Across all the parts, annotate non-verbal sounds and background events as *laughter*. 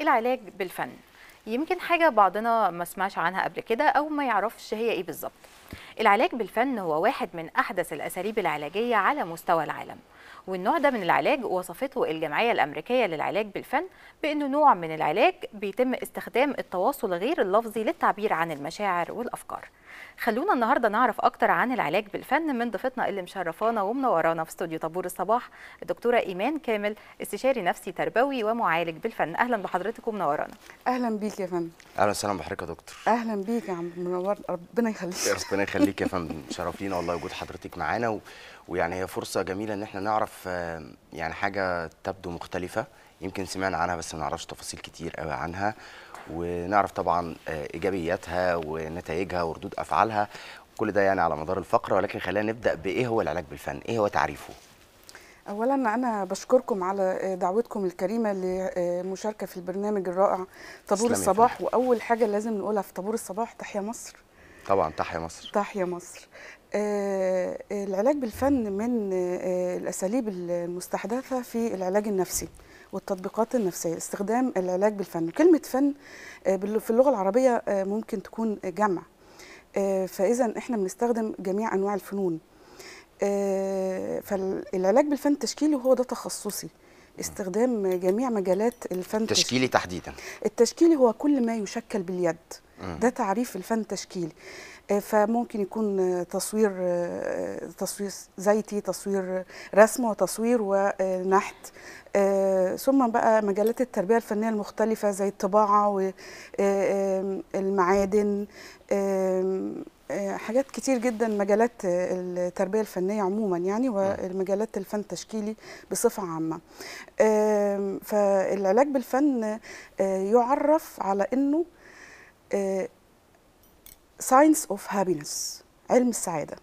العلاج بالفن يمكن حاجة بعضنا ما سمعش عنها قبل كده أو ما يعرفش هي إيه بالظبط العلاج بالفن هو واحد من أحدث الأساليب العلاجية على مستوى العالم والنوع ده من العلاج وصفته الجمعية الأمريكية للعلاج بالفن بأنه نوع من العلاج بيتم استخدام التواصل غير اللفظي للتعبير عن المشاعر والأفكار خلونا النهارده نعرف اكتر عن العلاج بالفن من ضيفتنا اللي مشرفانا ومنورانا في استوديو طابور الصباح الدكتوره ايمان كامل استشاري نفسي تربوي ومعالج بالفن اهلا بحضرتك ومنورانا اهلا بيك يا فندم اهلا وسهلا بحضرتك يا دكتور اهلا بيك يا عم منور ربنا يخليك ربنا يخليك يا فندم شرفينا والله وجود حضرتك معانا و... ويعني هي فرصه جميله ان احنا نعرف آه، يعني حاجه تبدو مختلفه يمكن سمعنا عنها بس ما نعرفش تفاصيل كتير قوي عنها ونعرف طبعا آه، ايجابياتها ونتائجها وردود افعالها كل ده يعني على مدار الفقره ولكن خلينا نبدا بايه هو العلاج بالفن ايه هو تعريفه اولا انا بشكركم على آه، دعوتكم الكريمه لمشاركه في البرنامج الرائع طابور الصباح واول حاجه لازم نقولها في طابور الصباح تحيا مصر طبعا تحيا مصر تحيا مصر آه، العلاج بالفن من آه، الأساليب المستحدثة في العلاج النفسي والتطبيقات النفسية استخدام العلاج بالفن كلمة فن آه، في اللغة العربية ممكن تكون جمع فإذا إحنا بنستخدم جميع أنواع الفنون فالعلاج بالفن التشكيلي هو ده تخصصي استخدام جميع مجالات الفن التشكيلي تحديدا التشكيلي هو كل ما يشكل باليد ده تعريف الفن التشكيلي آه، فممكن يكون آه، تصوير آه، تصوير زيتي تصوير رسم وتصوير ونحت ثم بقى مجالات التربيه الفنيه المختلفه زي الطباعه والمعادن حاجات كتير جدا مجالات التربية الفنية عموما يعني والمجالات الفن التشكيلي بصفة عامة فالعلاج بالفن يعرف على أنه ساينس اوف هابينس علم السعاده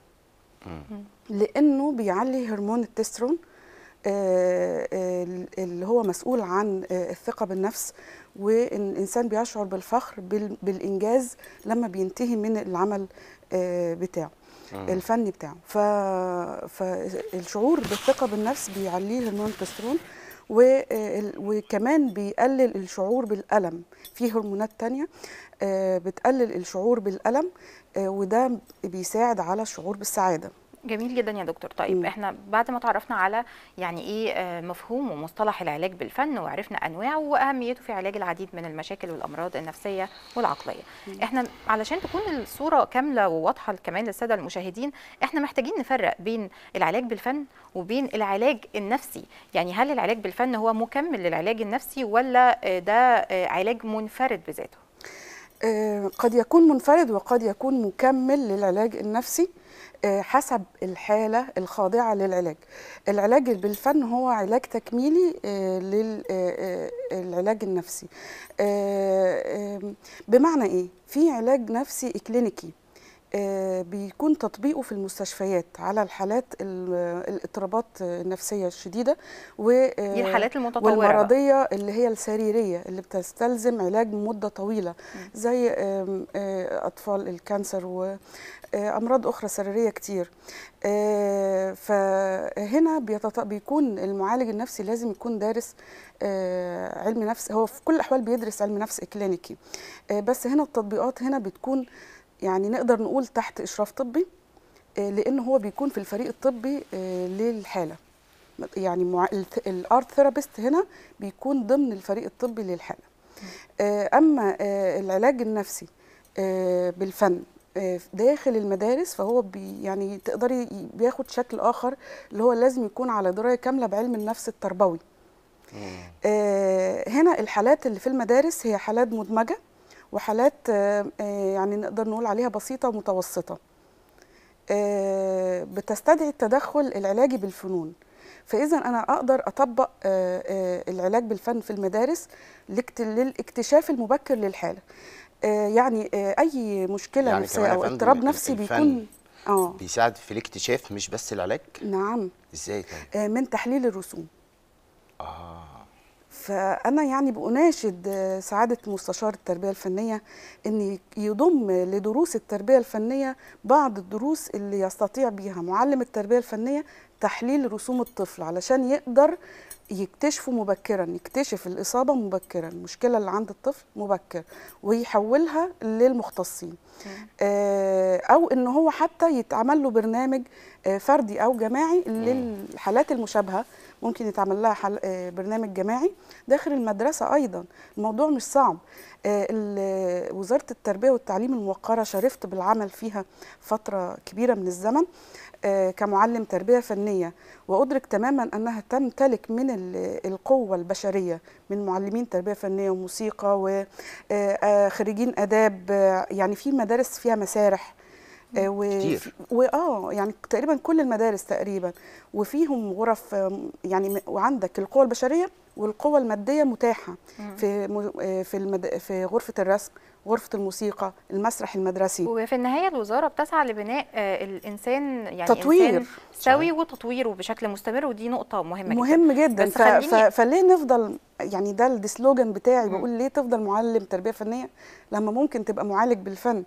لانه بيعلي هرمون التسترون آه، آه، اللي هو مسؤول عن آه، الثقه بالنفس وان الانسان بيشعر بالفخر بالانجاز لما بينتهي من العمل بتاعه الفني بتاعه فالشعور بالثقه بالنفس بيعليه هرمون التسترون آه، وكمان بيقلل الشعور بالألم في هرمونات تانية آه، بتقلل الشعور بالألم آه، وده بيساعد على الشعور بالسعادة جميل جدا يا دكتور طيب م. احنا بعد ما تعرفنا على يعني ايه آه، مفهوم ومصطلح العلاج بالفن وعرفنا انواعه واهميته في علاج العديد من المشاكل والامراض النفسيه والعقليه م. احنا علشان تكون الصوره كامله وواضحه كمان للساده المشاهدين احنا محتاجين نفرق بين العلاج بالفن وبين العلاج النفسي يعني هل العلاج بالفن هو مكمل للعلاج النفسي ولا آه، ده آه، علاج منفرد بذاته قد يكون منفرد وقد يكون مكمل للعلاج النفسي آه، حسب الحالة الخاضعة للعلاج العلاج بالفن هو علاج تكميلي آه، للعلاج آه، النفسي بمعنى إيه؟ في علاج نفسي كلينيكي آه، بيكون تطبيقه في المستشفيات على الحالات الاضطرابات النفسيه الشديده و آه، دي الحالات المتطوره والمرضيه اللي هي السريريه اللي بتستلزم علاج مده طويله زي آه، اطفال الكانسر وامراض اخرى سريريه كتير فهنا بيكون المعالج النفسي لازم يكون دارس علم نفس هو في كل الاحوال بيدرس علم نفس اكلينيكي بس هنا التطبيقات هنا بتكون يعني نقدر نقول تحت اشراف طبي آه، لان هو بيكون في الفريق الطبي آه، للحاله يعني الارت ثيرابيست هنا بيكون ضمن الفريق الطبي للحاله آه، اما العلاج النفسي بالفن داخل المدارس فهو بي يعني تقدري بياخد شكل اخر اللي هو لازم يكون على درايه كامله بعلم النفس التربوي هنا الحالات اللي في المدارس هي حالات مدمجه وحالات آه، آه، يعني نقدر نقول عليها بسيطة ومتوسطة آه، بتستدعي التدخل العلاجي بالفنون فإذا أنا أقدر أطبق العلاج بالفن في المدارس للاكتشاف المبكر للحالة يعني أي مشكلة يعني نفسية أو اضطراب نفسي بيكون آه. بيساعد في الاكتشاف مش بس العلاج نعم ازاي طيب؟ من تحليل الرسوم اه فانا يعني باناشد آه، سعاده مستشار التربيه الفنيه ان يضم لدروس التربيه الفنيه بعض الدروس اللي يستطيع بيها معلم التربيه الفنيه تحليل رسوم الطفل علشان يقدر يكتشفه مبكرا يكتشف الإصابة مبكرا المشكلة اللي عند الطفل مبكر ويحولها للمختصين آه، أو إن هو حتى يتعمل له برنامج آه، فردي أو جماعي للحالات المشابهة ممكن يتعمل لها حل... آه، برنامج جماعي داخل المدرسة أيضا الموضوع مش صعب وزارة التربية والتعليم الموقرة شرفت بالعمل فيها فترة كبيرة من الزمن آه، كمعلم تربية فنية وأدرك تماما أنها تمتلك من القوة البشرية من معلمين تربية فنية وموسيقى وخريجين آه، آه، آداب يعني في مدارس فيها مسارح آه، و... كتير اه يعني تقريبا كل المدارس تقريبا وفيهم غرف آه، يعني وعندك القوى البشريه والقوى الماديه متاحه مم. في م... آه، في المد... في غرفه الرسم غرفه الموسيقى المسرح المدرسي وفي النهايه الوزاره بتسعى لبناء الانسان يعني تطوير سوي وتطويره بشكل مستمر ودي نقطه مهمه مهم جدا, جداً. ف... ف... فليه نفضل يعني ده السلوجان بتاعي بقول ليه تفضل معلم تربيه فنيه لما ممكن تبقى معالج بالفن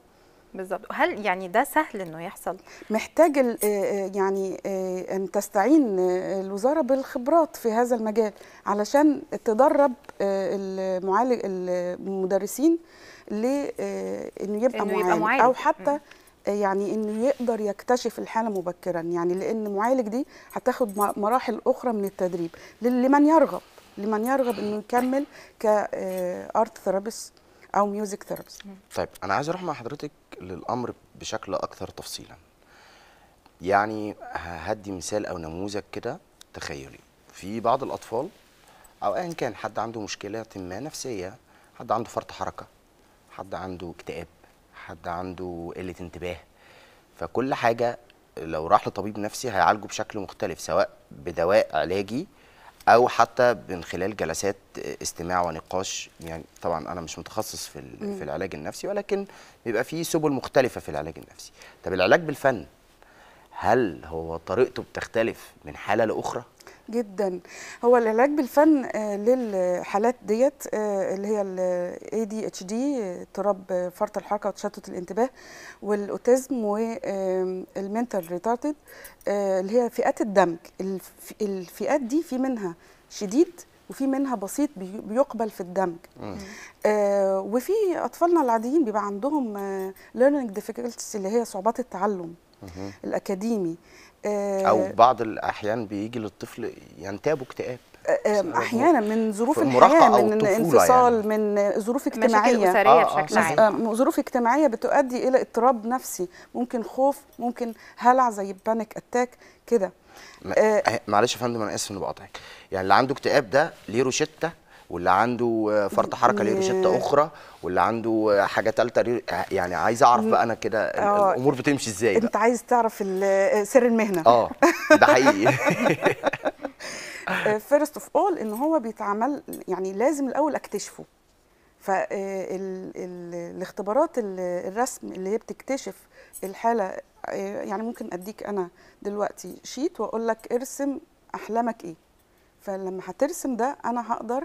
بالظبط هل يعني ده سهل انه يحصل محتاج آه، آه، يعني آه، ان تستعين الوزاره بالخبرات في هذا المجال علشان تدرب المعالج المدرسين لانه يبقى, إنه معالج, يبقى معالج او حتى يعني انه يقدر يكتشف الحاله مبكرا يعني لان معالج دي هتاخد مراحل اخرى من التدريب لمن يرغب لمن يرغب انه يكمل كارت ثيرابيست او ميوزك ثيرابيست طيب انا عايز اروح مع حضرتك للامر بشكل اكثر تفصيلا يعني هدي مثال او نموذج كده تخيلي في بعض الاطفال او ايا كان حد عنده مشكله ما نفسيه حد عنده فرط حركه حد عنده اكتئاب حد عنده قله انتباه فكل حاجه لو راح لطبيب نفسي هيعالجه بشكل مختلف سواء بدواء علاجي او حتى من خلال جلسات استماع ونقاش يعني طبعا انا مش متخصص في في العلاج النفسي ولكن بيبقى في سبل مختلفه في العلاج النفسي طب العلاج بالفن هل هو طريقته بتختلف من حاله لاخرى جدا هو العلاج بالفن آه، للحالات ديت آه، اللي هي الاي دي اتش دي اضطراب آه، فرط الحركه وتشتت الانتباه والاوتيزم والمنتال ريتارتد اللي هي فئات الدمج الفئات دي في منها شديد وفي منها بسيط بيقبل في الدمج آه وفي اطفالنا العاديين بيبقى عندهم ليرنينج آه ديفيكولتيز اللي هي صعوبات التعلم الاكاديمي او آه، بعض الاحيان بيجي للطفل ينتابه اكتئاب آه، آه، احيانا من ظروف الحياه من يعني. انفصال يعني. من ظروف اجتماعيه مشاكل اسريه بشكل عام ظروف اجتماعيه بتؤدي الى اضطراب نفسي ممكن خوف ممكن هلع زي البانيك اتاك كده معلش يا فندم انا اسف اني بقاطعك يعني اللي عنده اكتئاب ده ليه روشته واللي عنده فرط حركه ليه روشته اخرى واللي عنده حاجه ثالثه يعني عايز اعرف بقى انا كده آه. الامور بتمشي ازاي انت عايز تعرف سر المهنه اه ده حقيقي فيرست اوف اول ان هو بيتعمل يعني لازم الاول اكتشفه فالاختبارات آه، الرسم اللي هي بتكتشف الحاله آه، يعني ممكن اديك انا دلوقتي شيت واقول لك ارسم احلامك ايه فلما هترسم ده انا هقدر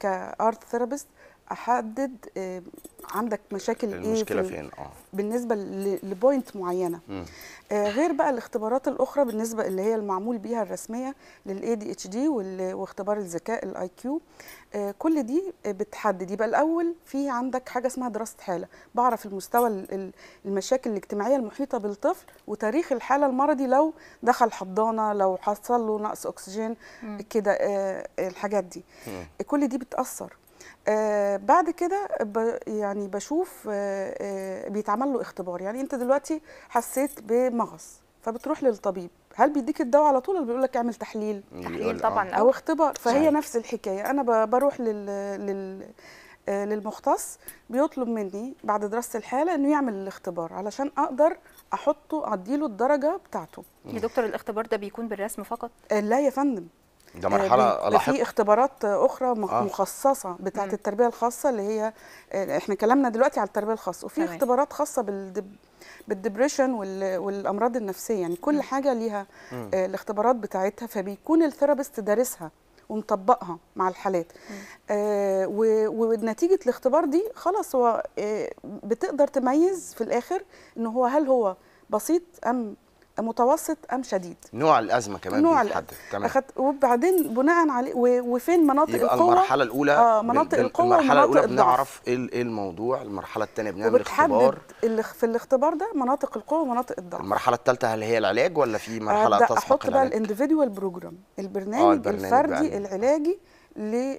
كارت ثيرابيست احدد آه، عندك مشاكل ايه المشكله في فين اه بالنسبه لبوينت معينه آه غير بقى الاختبارات الاخرى بالنسبه اللي هي المعمول بيها الرسميه للاي دي اتش دي واختبار الذكاء الاي كيو آه كل دي آه، بتحدد يبقى الاول في عندك حاجه اسمها دراسه حاله بعرف المستوى المشاكل الاجتماعيه المحيطه بالطفل وتاريخ الحاله المرضي لو دخل حضانه لو حصل له نقص اكسجين كده آه الحاجات دي مم. كل دي بتاثر آه بعد كده يعني بشوف آه آه بيتعمل له اختبار يعني انت دلوقتي حسيت بمغص فبتروح للطبيب هل بيديك الدواء على طول ولا بيقول لك اعمل تحليل تحليل طبعا آه. او اختبار فهي صحيح. نفس الحكايه انا بروح لل, لل... آه، للمختص بيطلب مني بعد دراسه الحاله انه يعمل الاختبار علشان اقدر احطه اديله الدرجه بتاعته يا دكتور الاختبار ده بيكون بالرسم فقط آه، لا يا فندم ده آه، مرحله لاحقه في اختبارات اخرى آه. مخصصه بتاعه التربيه الخاصه اللي هي آه، احنا كلامنا دلوقتي على التربيه الخاصه وفي اختبارات خاصه بالدب بالدبريشن والامراض النفسيه يعني كل م. حاجه ليها م. آه، الاختبارات بتاعتها فبيكون الثيرابيست دارسها ومطبقها مع الحالات آه ونتيجه الاختبار دي خلاص هو آه بتقدر تميز في الاخر ان هو هل هو بسيط ام متوسط ام شديد نوع الازمه كمان نوع بيتحدد تمام وبعدين بناء عليه وفين مناطق يبقى القوه المرحله الاولى اه مناطق القوه المرحله الاولى بنعرف إيه, ايه الموضوع المرحله الثانيه بنعمل اختبار في الاختبار ده مناطق القوه ومناطق الضعف المرحله الثالثه هل هي العلاج ولا في آه، مرحله آه تسبق احط بقى الانديفيدوال بروجرام البرنامج, آه البرنامج الفردي بقى. العلاجي للطفل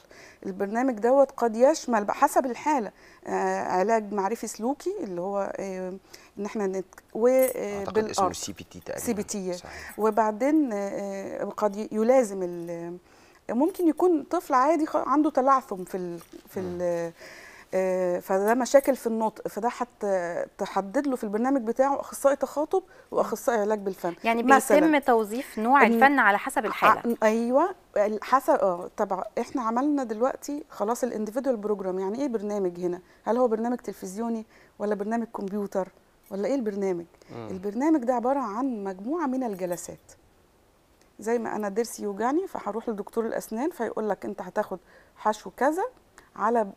آه، آه، البرنامج دوت قد يشمل حسب الحاله آه، علاج معرفي سلوكي اللي هو آه، ان احنا وبالارض سي بي تي سي بي تي وبعدين آه، قد يلازم ممكن يكون طفل عادي عنده تلعثم في ال في ال آه، فده مشاكل في النطق فده هتحدد له في البرنامج بتاعه اخصائي تخاطب واخصائي علاج بالفن يعني بيتم توظيف نوع الفن على حسب الحاله ايوه حسب اه طبعا احنا عملنا دلوقتي خلاص الانديفيدوال بروجرام يعني ايه برنامج هنا هل هو برنامج تلفزيوني ولا برنامج كمبيوتر ولا ايه البرنامج مم. البرنامج ده عباره عن مجموعه من الجلسات زي ما انا ضرسي يوجعني فهروح لدكتور الاسنان فيقول لك انت هتاخد حشو كذا على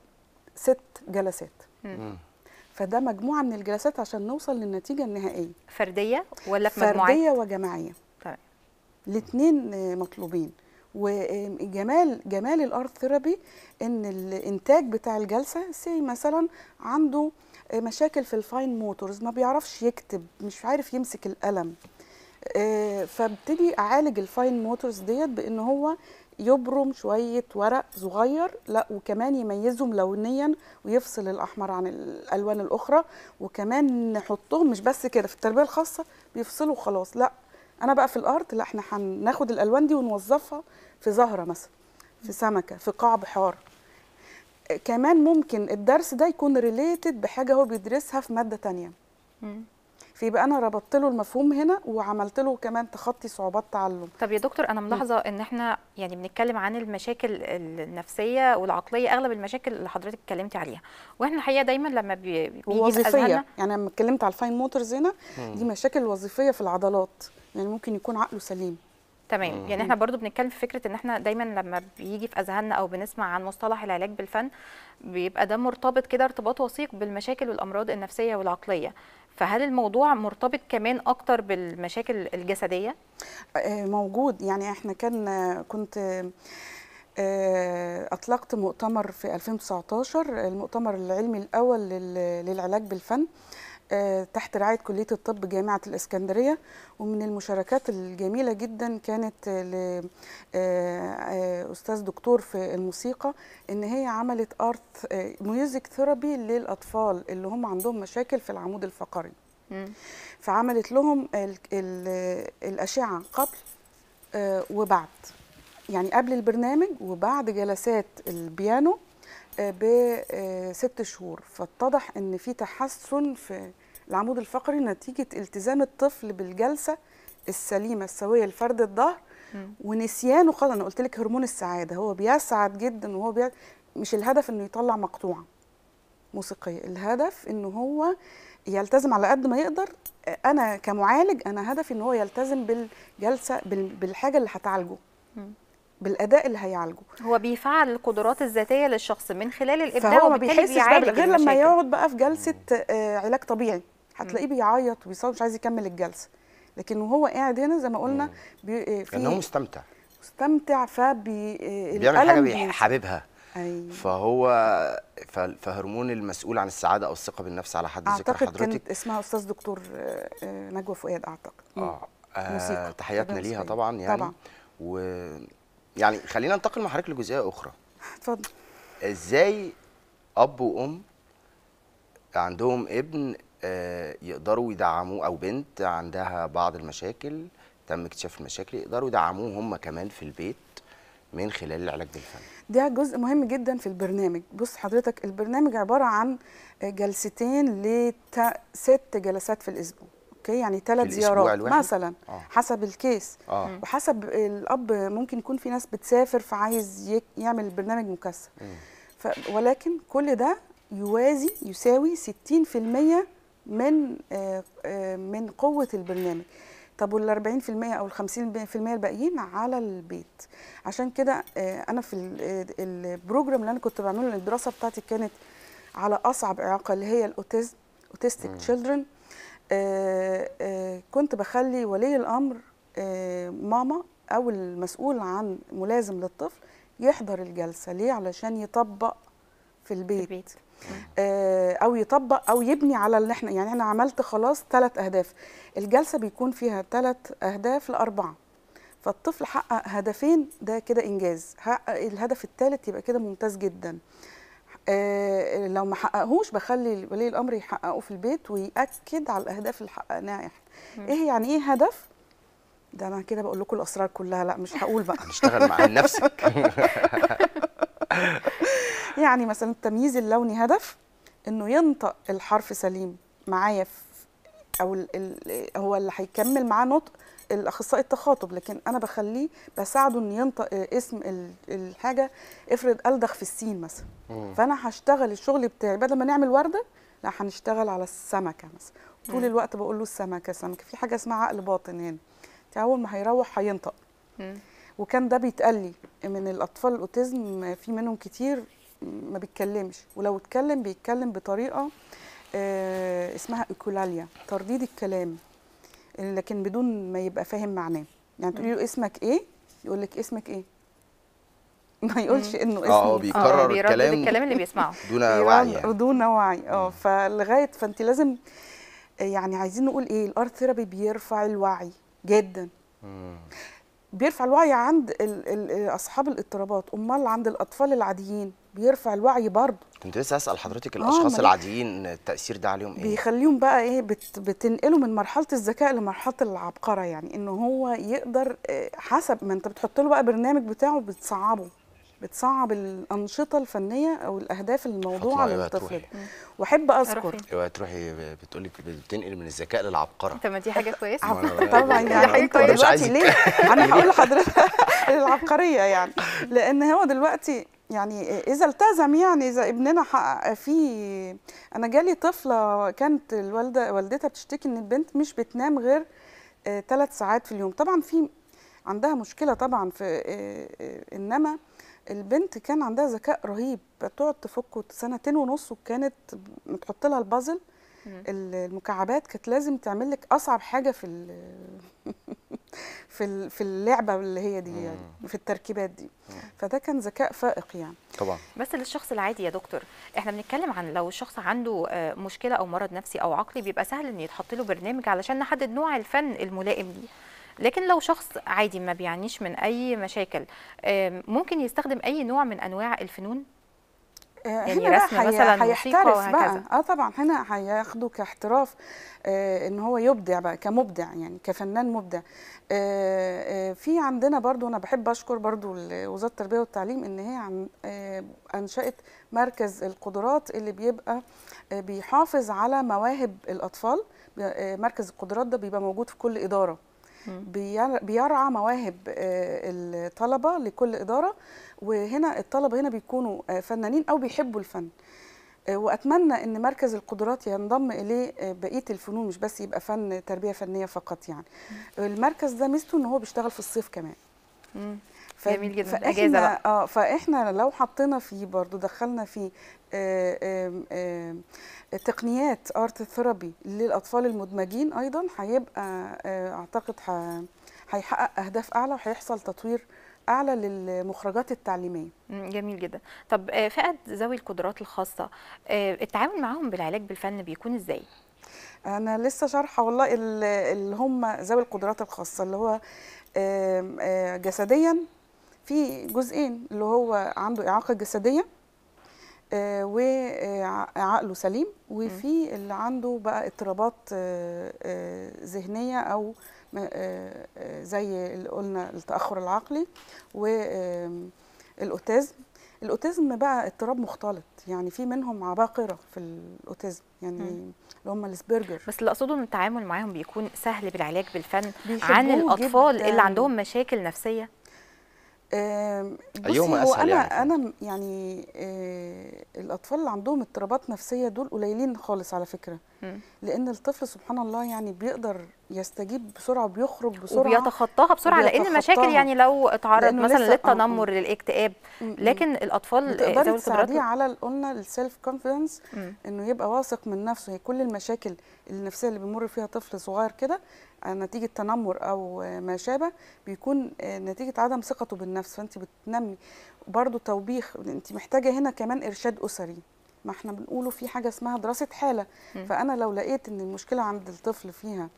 ست جلسات فده مجموعه من الجلسات عشان نوصل للنتيجه النهائيه فرديه ولا في مجموعات فرديه وجماعيه طيب الاثنين مطلوبين وجمال جمال الارت ثيرابي ان الانتاج بتاع الجلسه سي مثلا عنده مشاكل في الفاين موتورز ما بيعرفش يكتب مش عارف يمسك القلم آه، فابتدي اعالج الفاين موتورز ديت بان هو يبرم شويه ورق صغير لا وكمان يميزهم لونيا ويفصل الاحمر عن الالوان الاخرى وكمان نحطهم مش بس كده في التربيه الخاصه بيفصلوا خلاص لا انا بقى في الارض لا احنا هناخد الالوان دي ونوظفها في زهره مثلا في سمكه في قاع بحار كمان ممكن الدرس ده يكون ريليتد بحاجه هو بيدرسها في ماده تانية فيبقى انا ربطت له المفهوم هنا وعملت له كمان تخطي صعوبات تعلم طب يا دكتور انا ملاحظه ان احنا يعني بنتكلم عن المشاكل النفسيه والعقليه اغلب المشاكل اللي حضرتك اتكلمتي عليها واحنا الحقيقه دايما لما بيجي وظيفيه يعني لما اتكلمت على الفاين موتورز هنا دي مشاكل وظيفيه في العضلات يعني ممكن يكون عقله سليم تمام يعني احنا برضو بنتكلم في فكره ان احنا دايما لما بيجي في اذهاننا او بنسمع عن مصطلح العلاج بالفن بيبقى ده مرتبط كده ارتباط وثيق بالمشاكل والامراض النفسيه والعقليه فهل الموضوع مرتبط كمان اكتر بالمشاكل الجسديه آه، موجود يعني احنا كان كنت آه، اطلقت مؤتمر في 2019 المؤتمر العلمي الاول للعلاج بالفن آه، تحت رعاية كلية الطب جامعة الإسكندرية ومن المشاركات الجميلة جدا كانت لأستاذ آه، آه، دكتور في الموسيقى إن هي عملت ارت ميوزك ثيرابي للأطفال اللي هم عندهم مشاكل في العمود الفقري فعملت لهم الأشعة قبل وبعد يعني قبل البرنامج وبعد جلسات البيانو بست آه، شهور فاتضح ان في تحسن في العمود الفقري نتيجه التزام الطفل بالجلسه السليمه السويه لفرد الظهر ونسيانه خلاص انا قلت لك هرمون السعاده هو بيسعد جدا وهو بي... مش الهدف انه يطلع مقطوعه موسيقيه الهدف انه هو يلتزم على قد ما يقدر انا كمعالج انا هدفي ان هو يلتزم بالجلسه بالحاجه اللي هتعالجه بالاداء اللي هيعالجه هو بيفعل القدرات الذاتيه للشخص من خلال الابداع فهو ما بيحسش بقى غير لما يقعد بقى في جلسه آه، علاج طبيعي هتلاقيه بيعيط وبيصوت مش عايز يكمل الجلسه لكن وهو قاعد هنا زي ما قلنا آه، في انه مستمتع مستمتع فبي آه، بيعمل حاجه حاببها أيوة. فهو فهرمون المسؤول عن السعاده او الثقه بالنفس على حد ذكر حضرتك اعتقد كانت اسمها استاذ دكتور نجوى فؤاد اعتقد اه, آه تحياتنا ليها طبعا يعني طبعا. و يعني خلينا ننتقل مع حضرتك لجزئيه اخرى اتفضل ازاي اب وام عندهم ابن آه، يقدروا يدعموه او بنت عندها بعض المشاكل تم اكتشاف المشاكل يقدروا يدعموه هم كمان في البيت من خلال العلاج بالفن ده جزء مهم جدا في البرنامج بص حضرتك البرنامج عباره عن جلستين لست جلسات في الاسبوع اوكي يعني ثلاث زيارات مثلا آه. حسب الكيس آه. وحسب الاب ممكن يكون في ناس بتسافر فعايز يعمل برنامج مكثف ولكن كل ده يوازي يساوي 60% من آه آه من قوه البرنامج طب وال 40% او ال 50% الباقيين على البيت عشان كده آه انا في آه، البروجرام اللي انا كنت بعمله الدراسه بتاعتي كانت على اصعب اعاقه اللي هي الاوتيزم اوتيستيك تشيلدرن آه، آه، كنت بخلي ولي الامر آه، ماما او المسؤول عن ملازم للطفل يحضر الجلسه ليه علشان يطبق في البيت, البيت. او يطبق او يبني على اللي احنا يعني انا عملت خلاص ثلاث اهداف الجلسه بيكون فيها ثلاث اهداف لاربعه فالطفل حقق هدفين ده كده انجاز حقق الهدف الثالث يبقى كده ممتاز جدا آه، لو ما حققهوش بخلي ولي الامر يحققه في البيت وياكد على الاهداف اللي حققناها احنا ايه يعني ايه هدف ده انا كده بقول لكم الاسرار كلها لا مش هقول بقى *laughs* هنشتغل مع نفسك *laughs* يعني مثلا التمييز اللوني هدف انه ينطق الحرف سليم معايا او هو اللي هيكمل معاه نطق الاخصائي التخاطب لكن انا بخليه بساعده ان ينطق اسم الحاجه افرض الدغ في السين مثلا فانا هشتغل الشغل بتاعي بدل ما نعمل ورده لا هنشتغل على السمكه مثلا طول الوقت بقول له السمكه سمكه في حاجه اسمها عقل باطن هنا يعني اول ما هيروح هينطق وكان ده بيتقال لي من الاطفال الاوتيزم في منهم كتير ما بيتكلمش ولو اتكلم بيتكلم بطريقه آه، اسمها ايكولاليا ترديد الكلام لكن بدون ما يبقى فاهم معناه يعني تقولي له اسمك ايه يقول لك اسمك ايه *laughs* ما يقولش انه اسمه اه, آه، بيكرر آه، الكلام الكلام اللي بيسمعه *laughs* دون وعي يعني. دون وعي اه فلغايه فانت لازم آه، يعني عايزين نقول ايه الارت ثيرابي بيرفع الوعي جدا بيرفع الوعي عند اصحاب الاضطرابات امال عند الاطفال العاديين بيرفع الوعي برضه كنت لسه اسال حضرتك آه، الاشخاص آه العاديين التاثير ده عليهم ايه بيخليهم بقى ايه بت بتنقله من مرحله الذكاء لمرحله العبقره يعني ان هو يقدر آه، حسب ما انت بتحط له بقى برنامج بتاعه بتصعبه بتصعب الانشطه الفنيه او الاهداف الموضوعه للطفل واحب اذكر اوعي تروحي بتقولي بتنقل من الذكاء للعبقره طب ما دي حاجه كويسه *laughs* طبعا يعني حاجه دلوقتي ليه *laughs* انا هقول لحضرتك العبقريه *laughs* يعني لان هو دلوقتي يعني اذا التزم يعني اذا ابننا حقق فيه انا جالي طفله كانت الوالده والدتها بتشتكي ان البنت مش بتنام غير ثلاث آه، ساعات في اليوم طبعا في عندها مشكله طبعا في آه، آه، انما البنت كان عندها ذكاء رهيب بتقعد تفك سنتين ونص وكانت بتحط لها البازل المكعبات كانت لازم تعمل لك اصعب حاجه في *laughs* في في اللعبه اللي هي دي يعني في التركيبات دي فده كان ذكاء فائق يعني طبعا بس للشخص العادي يا دكتور احنا بنتكلم عن لو الشخص عنده آه، مشكله او مرض نفسي او عقلي بيبقى سهل ان يتحط له برنامج علشان نحدد نوع الفن الملائم ليه لكن لو شخص عادي ما بيعانيش من اي مشاكل ممكن يستخدم اي نوع من انواع الفنون آه، يعني هنا رسم مثلا هيحترف بقى. اه طبعا هنا هياخده كاحتراف آه ان هو يبدع بقى كمبدع يعني كفنان مبدع آه آه في عندنا برضو انا بحب اشكر برضو وزاره التربيه والتعليم ان هي عن آه انشات مركز القدرات اللي بيبقى آه بيحافظ على مواهب الاطفال آه مركز القدرات ده بيبقى موجود في كل اداره بيرعى مواهب آه، الطلبه لكل اداره وهنا الطلبه هنا بيكونوا آه، فنانين او بيحبوا الفن آه، واتمنى ان مركز القدرات ينضم اليه آه، بقيه الفنون مش بس يبقى فن تربيه فنيه فقط يعني المركز ده ميزته ان هو بيشتغل في الصيف كمان ف... جميل جدا فإحنا... اه فاحنا لو حطينا فيه برضو دخلنا فيه تقنيات ارت ثيرابي للاطفال المدمجين ايضا هيبقى اعتقد هيحقق اهداف اعلى وهيحصل تطوير اعلى للمخرجات التعليميه جميل جدا طب آه، فئه ذوي القدرات الخاصه آه، التعامل معاهم بالعلاج بالفن بيكون ازاي انا لسه شارحه والله اللي هم ذوي القدرات الخاصه اللي هو جسديا في جزئين اللي هو عنده اعاقه جسديه وعقله سليم وفي اللي عنده بقى اضطرابات ذهنيه او آه، آه، زي اللي قلنا التاخر العقلي والاوتيزم الاوتيزم بقى اضطراب مختلط يعني في منهم عباقره في الاوتيزم يعني اللي هم الاسبرجر بس اللي اقصده ان التعامل معاهم بيكون سهل بالعلاج بالفن عن الاطفال جداً. اللي عندهم مشاكل نفسيه أيوة، بصي هو انا يعني. انا يعني آه، الاطفال اللي عندهم اضطرابات نفسيه دول قليلين خالص على فكره لان الطفل سبحان الله يعني بيقدر يستجيب بسرعه وبيخرج بسرعه وبيتخطاها بسرعه لان المشاكل يعني لو اتعرض مثلا للتنمر آه. للاكتئاب لكن الاطفال بتقدر تساعديه على قلنا السيلف كونفيدنس انه يبقى واثق من نفسه هي كل المشاكل النفسيه اللي بيمر فيها طفل صغير كده آه، نتيجه تنمر او ما شابه بيكون آه، نتيجه عدم ثقته بالنفس فانت بتنمي برضه توبيخ انت محتاجه هنا كمان ارشاد اسري ما احنا بنقوله في حاجه اسمها دراسه حاله م. فانا لو لقيت ان المشكله عند الطفل فيها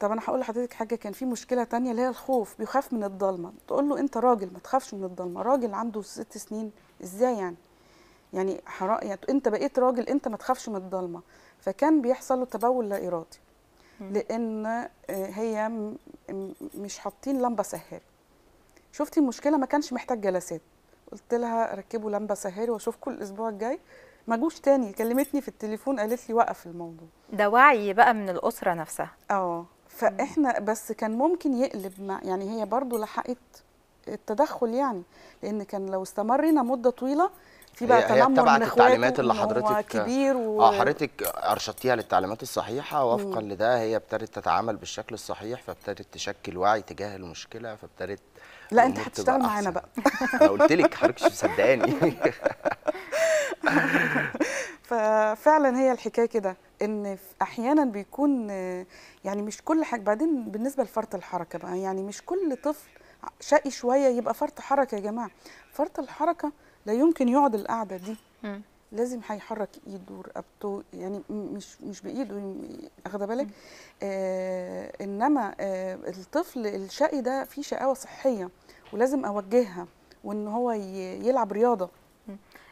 طب انا هقول لحضرتك حاجه كان في مشكله تانية اللي هي الخوف بيخاف من الضلمه تقول له انت راجل ما تخافش من الضلمه راجل عنده ست سنين ازاي يعني يعني حرق يعني انت بقيت راجل انت ما تخافش من الضلمه فكان بيحصل له تبول لا ارادي لان آه، هي مش حاطين لمبه سهاري شفتي المشكله ما كانش محتاج جلسات قلت لها ركبوا لمبه سهاري واشوفكم الاسبوع الجاي ما جوش تاني كلمتني في التليفون قالت لي وقف الموضوع ده وعي بقى من الاسره نفسها اه فاحنا بس كان ممكن يقلب مع يعني هي برضو لحقت التدخل يعني لان كان لو استمرنا مده طويله في بقى تنمر من التعليمات اللي حضرتك كبير و... اه حضرتك ارشدتيها للتعليمات الصحيحه وفقا لده هي ابتدت تتعامل بالشكل الصحيح فابتدت تشكل وعي تجاه المشكله فابتدت لا انت هتشتغل معانا بقى *laughs* انا قلت لك حضرتك مش مصدقاني *laughs* ففعلا هي الحكايه كده ان احيانا بيكون يعني مش كل حاجه بعدين بالنسبه لفرط الحركه بقى يعني مش كل طفل شقي شويه يبقى فرط حركه يا جماعه فرط الحركه لا يمكن يقعد القعده دي لازم هيحرك ايده ورقبته يعني مش مش بايده واخده بالك آه انما آه الطفل الشقي ده فيه شقاوه صحيه ولازم اوجهها وان هو يلعب رياضه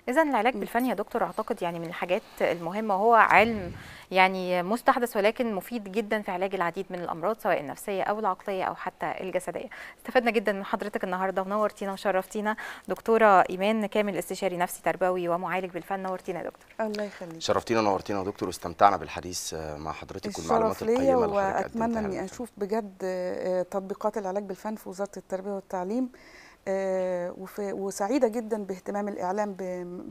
اذا العلاج بالفن يا دكتور اعتقد يعني من الحاجات المهمه هو علم يعني مستحدث ولكن مفيد جدا في علاج العديد من الامراض سواء النفسيه او العقليه او حتى الجسديه استفدنا جدا من حضرتك النهارده ونورتينا وشرفتينا دكتوره ايمان كامل استشاري نفسي تربوي ومعالج بالفن نورتينا يا دكتور الله يخليك شرفتينا ونورتينا يا دكتور واستمتعنا بالحديث مع حضرتك والمعلومات القيمه اللي حضرتك واتمنى اني اشوف بجد آه، تطبيقات العلاج بالفن في وزاره التربيه والتعليم آه، وسعيده جدا باهتمام الاعلام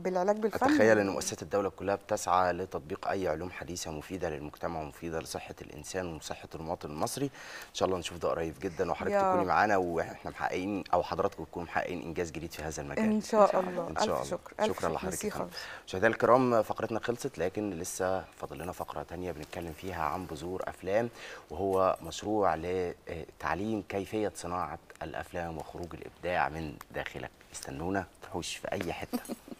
بالعلاج بالفن اتخيل ان مؤسسات الدوله كلها بتسعى لتطبيق اي علوم حديثه مفيده للمجتمع ومفيده لصحه الانسان وصحه المواطن المصري ان شاء الله نشوف ده قريب جدا وحضرتك تكوني معانا واحنا محققين او حضراتكم تكونوا محققين انجاز جديد في هذا المجال ان شاء الله ان شاء الله شكر شكرا لحضرتك مشاهدينا الكرام فقرتنا خلصت لكن لسه فاضل لنا فقره ثانيه بنتكلم فيها عن بذور افلام وهو مشروع لتعليم كيفيه صناعه الافلام وخروج الابداع من داخلك استنونا تحوش في اي حته *laughs*